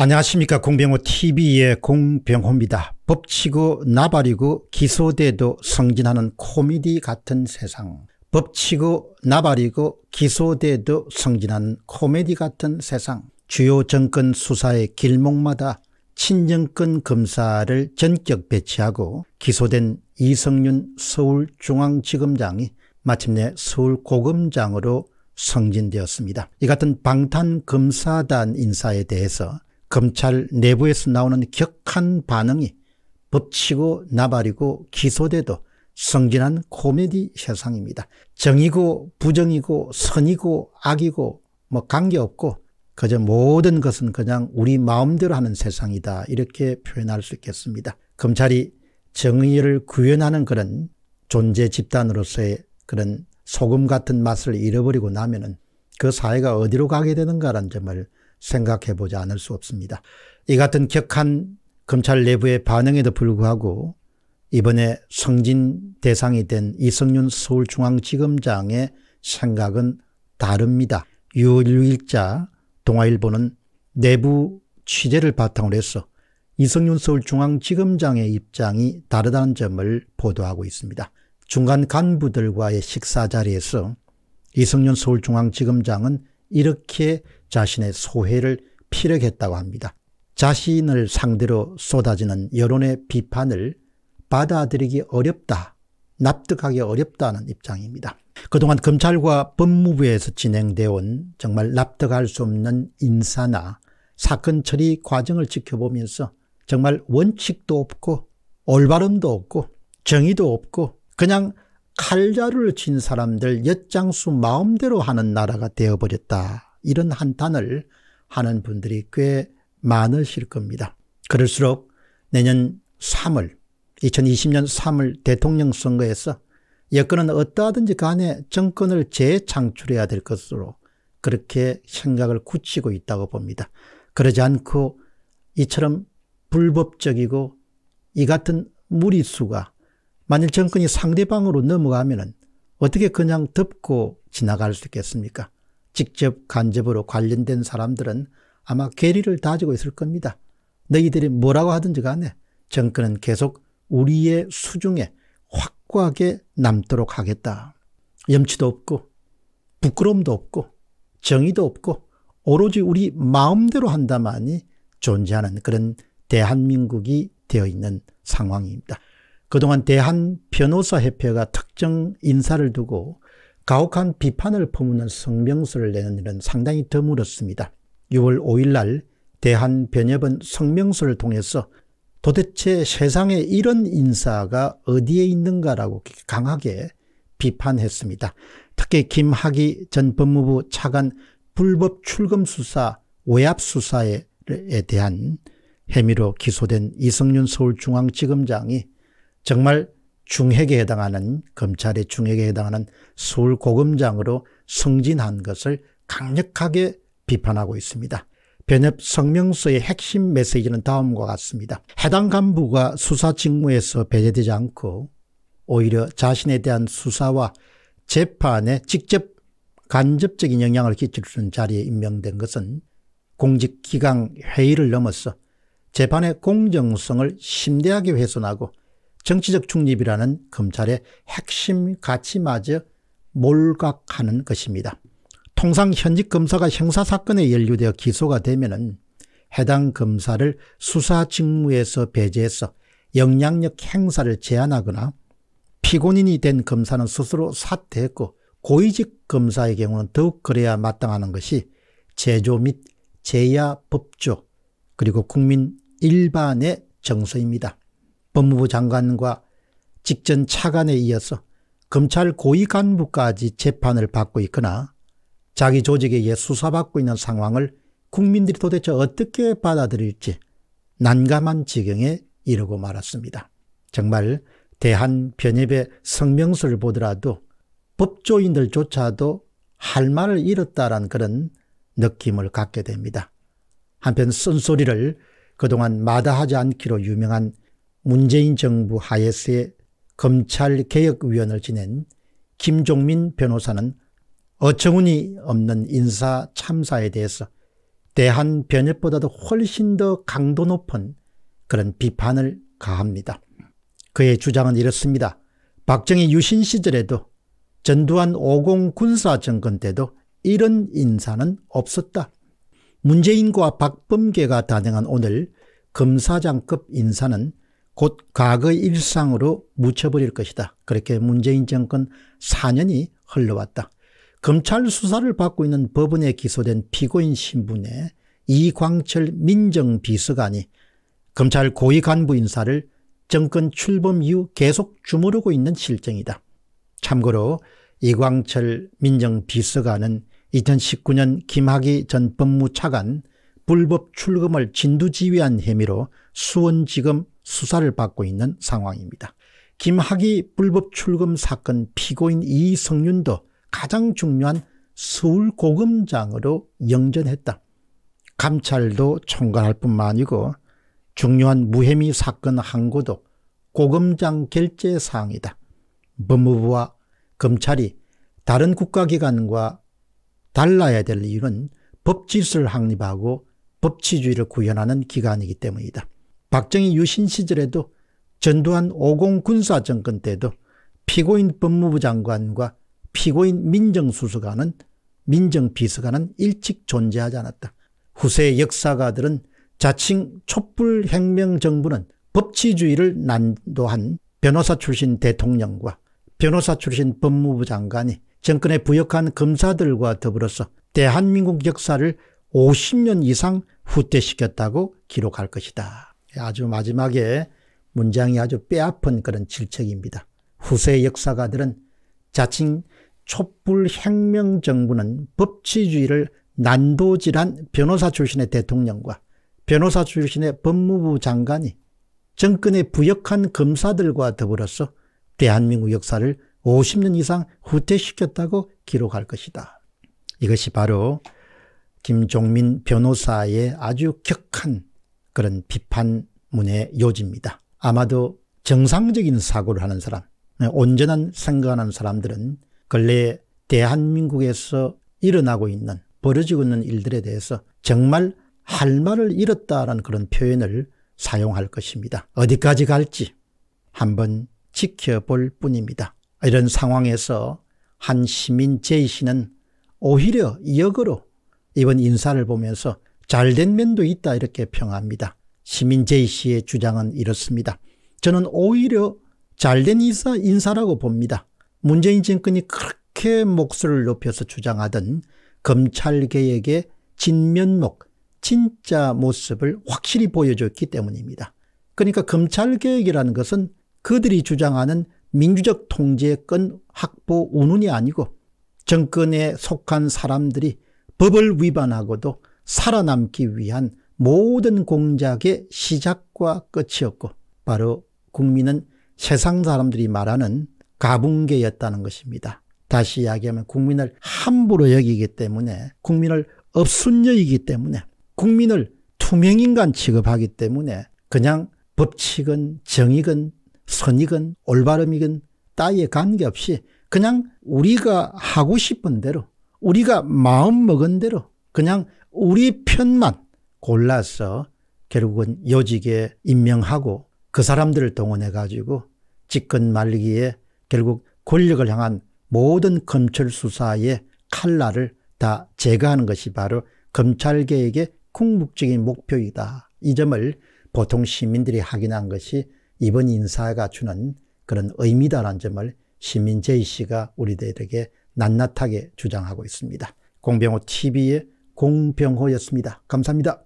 안녕하십니까 공병호 tv의 공병호입니다. 법치고 나발이고 기소돼도 성진하는 코미디 같은 세상 법치고 나발이고 기소돼도 성진하는 코미디 같은 세상 주요 정권 수사의 길목마다 친정권 검사를 전격 배치하고 기소된 이성윤 서울중앙지검장이 마침내 서울고검장으로 성진되었습니다. 이 같은 방탄검사단 인사에 대해서 검찰 내부에서 나오는 격한 반응이 법치고 나발이고 기소돼도 성진한 코미디 세상입니다. 정이고 부정이고 선이고 악이고 뭐 관계없고 그저 모든 것은 그냥 우리 마음대로 하는 세상이다 이렇게 표현할 수 있겠습니다. 검찰이 정의를 구현하는 그런 존재 집단으로서의 그런 소금 같은 맛을 잃어버리고 나면은 그 사회가 어디로 가게 되는가라는 점을 생각해 보지 않을 수 없습니다. 이 같은 격한 검찰 내부의 반응에도 불구하고 이번에 성진 대상이 된 이성윤 서울중앙지검장의 생각은 다릅니다. 6월 일자 동아일보는 내부 취재를 바탕으로 해서 이성윤 서울중앙지검장의 입장이 다르다는 점을 보도하고 있습니다. 중간 간부들과의 식사 자리에서 이성윤 서울중앙지검장은 이렇게 자신의 소회를 피력했다고 합니다. 자신을 상대로 쏟아지는 여론의 비판을 받아들이기 어렵다, 납득하기 어렵다는 입장입니다. 그동안 검찰과 법무부에서 진행되어 온 정말 납득할 수 없는 인사나 사건 처리 과정을 지켜보면서 정말 원칙도 없고 올바름도 없고 정의도 없고 그냥 칼자루를 친 사람들 엿장수 마음대로 하는 나라가 되어버렸다. 이런 한탄을 하는 분들이 꽤 많으실 겁니다. 그럴수록 내년 3월 2020년 3월 대통령 선거에서 여건은 어떠하든지 간에 정권을 재창출해야 될 것으로 그렇게 생각을 굳히고 있다고 봅니다. 그러지 않고 이처럼 불법적이고 이 같은 무리수가 만일 정권이 상대방으로 넘어가면 어떻게 그냥 덮고 지나갈 수 있겠습니까? 직접 간접으로 관련된 사람들은 아마 괴리를 다지고 있을 겁니다. 너희들이 뭐라고 하든지 간에 정권은 계속 우리의 수중에 확고하게 남도록 하겠다. 염치도 없고 부끄러움도 없고 정의도 없고 오로지 우리 마음대로 한다만이 존재하는 그런 대한민국이 되어 있는 상황입니다. 그동안 대한변호사협회가 특정 인사를 두고 가혹한 비판을 퍼무는 성명서를 내는 일은 상당히 드물었습니다. 6월 5일 날 대한변협은 성명서를 통해서 도대체 세상에 이런 인사가 어디에 있는가라고 강하게 비판했습니다. 특히 김학의 전 법무부 차관 불법 출금 수사, 외압 수사에 대한 혐의로 기소된 이성윤 서울중앙지검장이 정말 중핵에 해당하는 검찰의 중핵에 해당하는 서울 고검장으로 승진한 것을 강력하게 비판하고 있습니다. 변협 성명서의 핵심 메시지는 다음과 같습니다. 해당 간부가 수사 직무에서 배제되지 않고 오히려 자신에 대한 수사와 재판에 직접 간접적인 영향을 끼치는 자리에 임명된 것은 공직기강 회의를 넘어서 재판의 공정성을 심대하게 훼손하고 정치적 중립이라는 검찰의 핵심 가치마저 몰각하는 것입니다. 통상 현직 검사가 형사사건에 연루되어 기소가 되면 은 해당 검사를 수사 직무에서 배제해서 영향력 행사를 제한하거나 피고인이 된 검사는 스스로 사퇴했고 고위직 검사의 경우는 더욱 그래야 마땅하는 것이 제조 및 제야 법조 그리고 국민 일반의 정서입니다. 법무부 장관과 직전 차관에 이어서 검찰 고위 간부까지 재판을 받고 있거나 자기 조직에 의해 수사받고 있는 상황을 국민들이 도대체 어떻게 받아들일지 난감한 지경에 이르고 말았습니다. 정말 대한변협의 성명서를 보더라도 법조인들조차도 할 말을 잃었다란 그런 느낌을 갖게 됩니다. 한편 쓴소리를 그동안 마다하지 않기로 유명한 문재인 정부 하에서의 검찰개혁위원을 지낸 김종민 변호사는 어처구니 없는 인사 참사에 대해서 대한변협보다도 훨씬 더 강도 높은 그런 비판을 가합니다. 그의 주장은 이렇습니다. 박정희 유신 시절에도 전두환 5공 군사정권 때도 이런 인사는 없었다. 문재인과 박범계가 단행한 오늘 검사장급 인사는 곧 과거 일상으로 묻혀버릴 것이다. 그렇게 문재인 정권 4년이 흘러왔다. 검찰 수사를 받고 있는 법원에 기소된 피고인 신분의 이광철 민정비서관이 검찰 고위 간부 인사를 정권 출범 이후 계속 주무르고 있는 실정이다. 참고로 이광철 민정비서관은 2019년 김학의 전 법무차관 불법 출금을 진두지휘한 혐의로 수원지검 수사를 받고 있는 상황입니다. 김학의 불법 출금 사건 피고인 이성윤도 가장 중요한 서울 고검장으로 영전했다. 감찰도 총괄할 뿐만 아니고 중요한 무혐의 사건 항고도 고검장 결제 사항이다. 법무부와 검찰이 다른 국가기관과 달라야 될 이유는 법질서를 확립하고 법치주의를 구현하는 기관이기 때문이다. 박정희 유신 시절에도 전두환 5공 군사정권 때도 피고인 법무부 장관과 피고인 민정수석관은 민정비서관은 일찍 존재하지 않았다. 후세 역사가들은 자칭 촛불혁명정부는 법치주의를 난도한 변호사 출신 대통령과 변호사 출신 법무부 장관이 정권에 부역한 검사들과 더불어서 대한민국 역사를 50년 이상 후퇴시켰다고 기록할 것이다. 아주 마지막에 문장이 아주 빼앗은 그런 질책입니다. 후세 역사가들은 자칭 촛불 혁명 정부는 법치주의를 난도질한 변호사 출신의 대통령과 변호사 출신의 법무부 장관이 정권의 부역한 검사들과 더불어서 대한민국 역사를 50년 이상 후퇴시켰다고 기록할 것이다. 이것이 바로 김종민 변호사의 아주 격한 그런 비판문의 요지입니다. 아마도 정상적인 사고를 하는 사람, 온전한 생각하는 사람들은 근래 대한민국에서 일어나고 있는 벌어지고 있는 일들에 대해서 정말 할 말을 잃었다라는 그런 표현을 사용할 것입니다. 어디까지 갈지 한번 지켜볼 뿐입니다. 이런 상황에서 한 시민 제이 씨는 오히려 역으로 이번 인사를 보면서 잘된 면도 있다 이렇게 평합니다. 시민 제이씨의 주장은 이렇습니다. 저는 오히려 잘된 인사, 인사라고 봅니다. 문재인 정권이 그렇게 목소를 높여서 주장하던 검찰개혁의 진면목, 진짜 모습을 확실히 보여줬기 때문입니다. 그러니까 검찰개혁이라는 것은 그들이 주장하는 민주적 통제권 확보 운운이 아니고 정권에 속한 사람들이 법을 위반하고도 살아남기 위한 모든 공작의 시작과 끝이었고 바로 국민은 세상 사람들이 말하는 가분계였다는 것입니다. 다시 이야기하면 국민을 함부로 여기기 때문에 국민을 업순녀이기 때문에 국민을 투명인간 취급하기 때문에 그냥 법칙은 정익은 선익은 올바름이건 따위에 관계없이 그냥 우리가 하고 싶은 대로 우리가 마음먹은 대로 그냥 우리 편만 골라서 결국은 요직에 임명하고 그 사람들을 동원해 가지고 집권 말기에 결국 권력을 향한 모든 검찰 수사의 칼날을 다 제거하는 것이 바로 검찰개혁의 궁극적인 목표이다. 이 점을 보통 시민들이 확인한 것이 이번 인사가 주는 그런 의미다라는 점을 시민 제이 씨가 우리들에게 낱낱하게 주장하고 있습니다. 공병호 TV의 공병호였습니다. 감사합니다.